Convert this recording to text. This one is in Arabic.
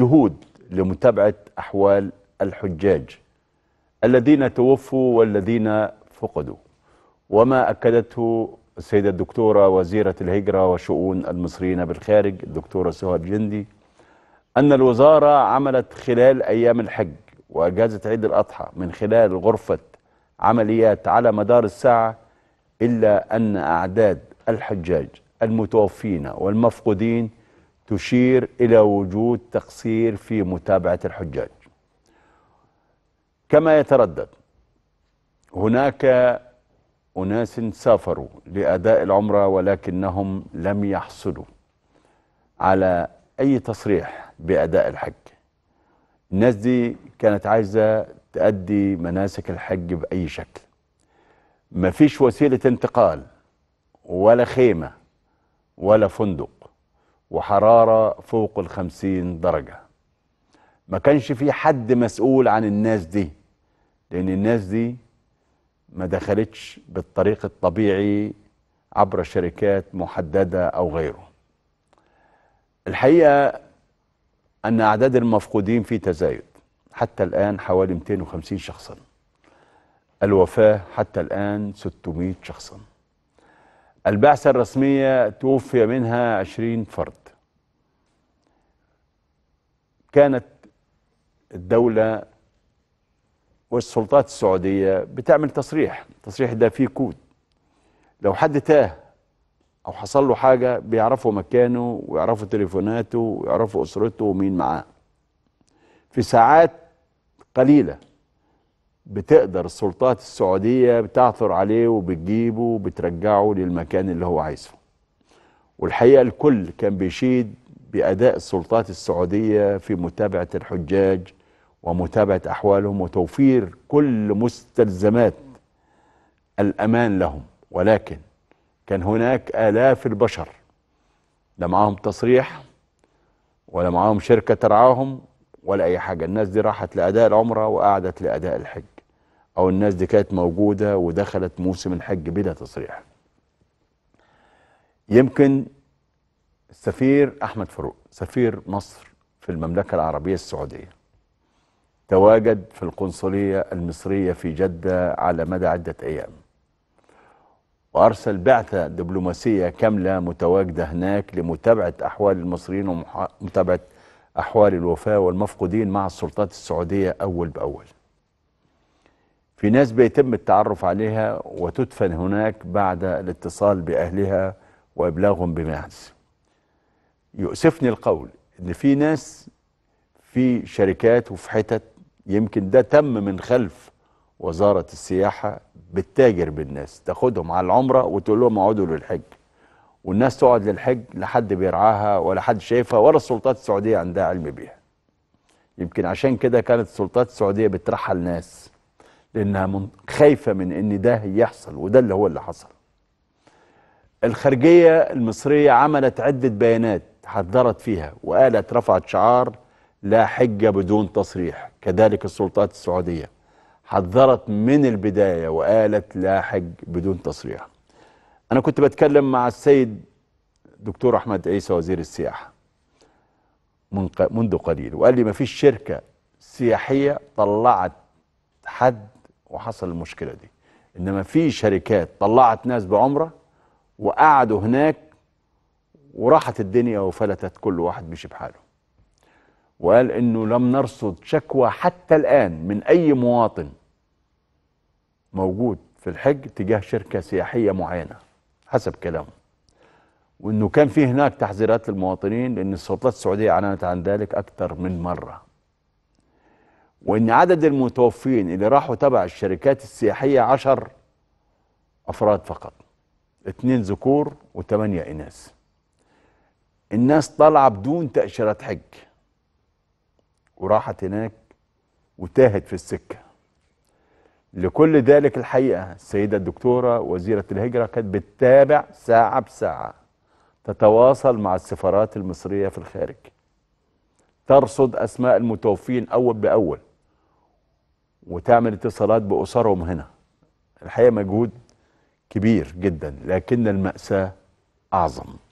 جهود لمتابعة أحوال الحجاج الذين توفوا والذين فقدوا وما أكدته السيدة الدكتورة وزيرة الهجرة وشؤون المصريين بالخارج الدكتورة سهى جندي أن الوزارة عملت خلال أيام الحج وأجازة عيد الأضحى من خلال غرفة عمليات على مدار الساعة إلا أن أعداد الحجاج المتوفين والمفقودين تشير إلى وجود تقصير في متابعة الحجاج كما يتردد هناك أناس سافروا لأداء العمرة ولكنهم لم يحصلوا على أي تصريح بأداء الحج الناس دي كانت عايزة تأدي مناسك الحج بأي شكل مفيش وسيلة انتقال ولا خيمة ولا فندق وحرارة فوق الخمسين درجة ما كانش في حد مسؤول عن الناس دي لأن الناس دي ما دخلتش بالطريق الطبيعي عبر شركات محددة أو غيره الحقيقة أن أعداد المفقودين في تزايد حتى الآن حوالي 250 شخصا الوفاة حتى الآن 600 شخصاً البعثة الرسمية توفي منها عشرين فرد كانت الدولة والسلطات السعودية بتعمل تصريح التصريح ده فيه كود لو حد تاه أو حصل له حاجة بيعرفوا مكانه ويعرفوا تليفوناته ويعرفوا أسرته ومين معاه في ساعات قليلة بتقدر السلطات السعودية بتعثر عليه وبتجيبه وبترجعه للمكان اللي هو عايزه والحقيقة الكل كان بيشيد بأداء السلطات السعودية في متابعة الحجاج ومتابعة أحوالهم وتوفير كل مستلزمات الأمان لهم ولكن كان هناك آلاف البشر لا معاهم تصريح ولا معاهم شركة ترعاهم ولا أي حاجة الناس دي راحت لأداء العمرة وقعدت لأداء الحج أو الناس دي كانت موجودة ودخلت موسم الحج بلا تصريح يمكن السفير أحمد فاروق سفير مصر في المملكة العربية السعودية تواجد في القنصلية المصرية في جدة على مدى عدة أيام وأرسل بعثة دبلوماسية كاملة متواجدة هناك لمتابعة أحوال المصريين ومتابعة أحوال الوفاة والمفقودين مع السلطات السعودية أول بأول في ناس بيتم التعرف عليها وتدفن هناك بعد الاتصال بأهلها وإبلاغهم بما يحدث يؤسفني القول إن في ناس في شركات وفي حتت يمكن ده تم من خلف وزارة السياحة بالتاجر بالناس تاخدهم على العمرة وتقول لهم اقعدوا للحج والناس تقعد للحج لا حد بيرعاها ولا حد شايفها ولا السلطات السعودية عندها علم بيها يمكن عشان كده كانت السلطات السعودية بترحل ناس لانها من خايفه من ان ده يحصل وده اللي هو اللي حصل الخارجيه المصريه عملت عده بيانات حذرت فيها وقالت رفعت شعار لا حجه بدون تصريح كذلك السلطات السعوديه حذرت من البدايه وقالت لا حج بدون تصريح انا كنت بتكلم مع السيد دكتور احمد عيسى وزير السياحه من منذ قليل وقال لي ما فيش شركه سياحيه طلعت حد وحصل المشكله دي انما في شركات طلعت ناس بعمره وقعدوا هناك وراحت الدنيا وفلتت كل واحد مشي بحاله وقال انه لم نرصد شكوى حتى الان من اي مواطن موجود في الحج تجاه شركه سياحيه معينه حسب كلامه وانه كان في هناك تحذيرات للمواطنين لان السلطات السعوديه اعلنت عن ذلك اكثر من مره وإن عدد المتوفين اللي راحوا تبع الشركات السياحية عشر أفراد فقط اثنين ذكور وثمانية إناث الناس طالعة بدون تأشيرات حج وراحت هناك وتاهت في السكة لكل ذلك الحقيقة السيدة الدكتورة وزيرة الهجرة كانت بتتابع ساعة بساعة تتواصل مع السفارات المصرية في الخارج ترصد أسماء المتوفين أول بأول وتعمل اتصالات بأسرهم هنا الحقيقة مجهود كبير جدا لكن المأساة أعظم